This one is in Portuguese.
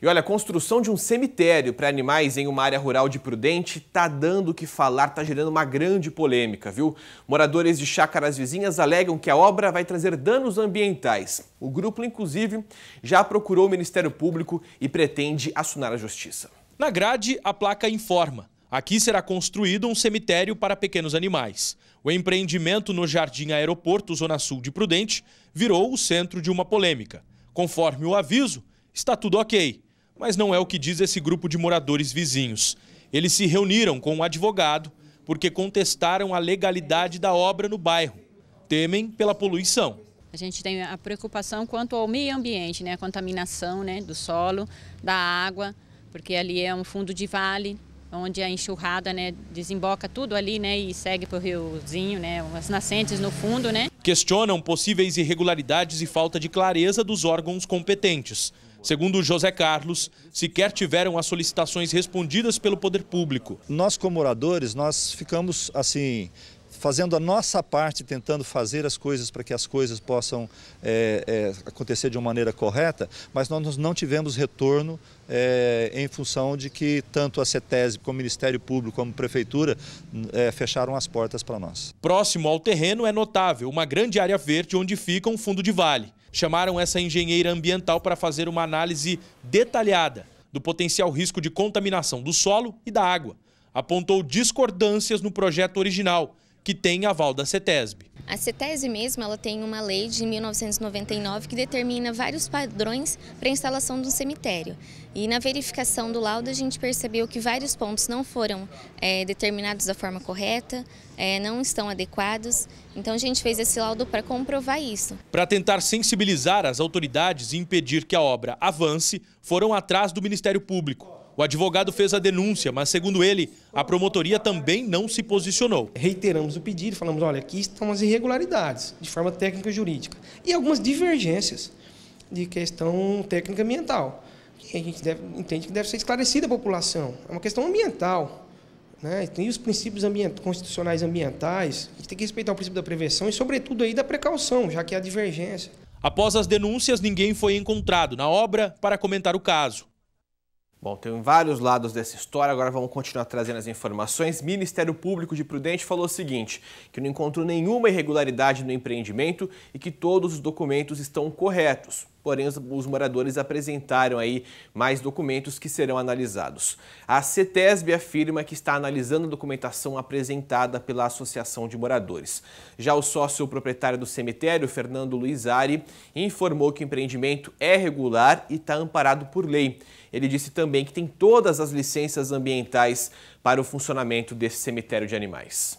E olha, a construção de um cemitério para animais em uma área rural de Prudente tá dando o que falar, tá gerando uma grande polêmica, viu? Moradores de chácaras vizinhas alegam que a obra vai trazer danos ambientais. O grupo, inclusive, já procurou o Ministério Público e pretende assinar a justiça. Na grade, a placa informa: Aqui será construído um cemitério para pequenos animais. O empreendimento no Jardim Aeroporto, Zona Sul de Prudente, virou o centro de uma polêmica. Conforme o aviso, está tudo ok mas não é o que diz esse grupo de moradores vizinhos. Eles se reuniram com o um advogado porque contestaram a legalidade da obra no bairro. Temem pela poluição. A gente tem a preocupação quanto ao meio ambiente, né? a contaminação né? do solo, da água, porque ali é um fundo de vale, onde a enxurrada né? desemboca tudo ali né? e segue para o riozinho, né? as nascentes no fundo. Né? Questionam possíveis irregularidades e falta de clareza dos órgãos competentes. Segundo José Carlos, sequer tiveram as solicitações respondidas pelo poder público. Nós, como moradores, nós ficamos assim fazendo a nossa parte, tentando fazer as coisas para que as coisas possam é, é, acontecer de uma maneira correta, mas nós não tivemos retorno é, em função de que tanto a CETESB, como o Ministério Público, como a Prefeitura fecharam as portas para nós. Próximo ao terreno é notável uma grande área verde onde fica um fundo de vale chamaram essa engenheira ambiental para fazer uma análise detalhada do potencial risco de contaminação do solo e da água. Apontou discordâncias no projeto original que tem aval da CETESB. A CETESB mesmo, ela tem uma lei de 1999 que determina vários padrões para a instalação do cemitério. E na verificação do laudo a gente percebeu que vários pontos não foram é, determinados da forma correta, é, não estão adequados. Então a gente fez esse laudo para comprovar isso. Para tentar sensibilizar as autoridades e impedir que a obra avance, foram atrás do Ministério Público. O advogado fez a denúncia, mas segundo ele, a promotoria também não se posicionou. Reiteramos o pedido, falamos, olha, aqui estão as irregularidades de forma técnica e jurídica e algumas divergências de questão técnica ambiental. Que a gente deve, entende que deve ser esclarecida a população. É uma questão ambiental. Né? Tem os princípios constitucionais ambientais, a gente tem que respeitar o princípio da prevenção e, sobretudo, aí da precaução, já que há divergência. Após as denúncias, ninguém foi encontrado na obra para comentar o caso. Bom, tem vários lados dessa história, agora vamos continuar trazendo as informações. Ministério Público de Prudente falou o seguinte, que não encontrou nenhuma irregularidade no empreendimento e que todos os documentos estão corretos porém os, os moradores apresentaram aí mais documentos que serão analisados. A CETESB afirma que está analisando a documentação apresentada pela Associação de Moradores. Já o sócio proprietário do cemitério, Fernando Luizari, informou que o empreendimento é regular e está amparado por lei. Ele disse também que tem todas as licenças ambientais para o funcionamento desse cemitério de animais.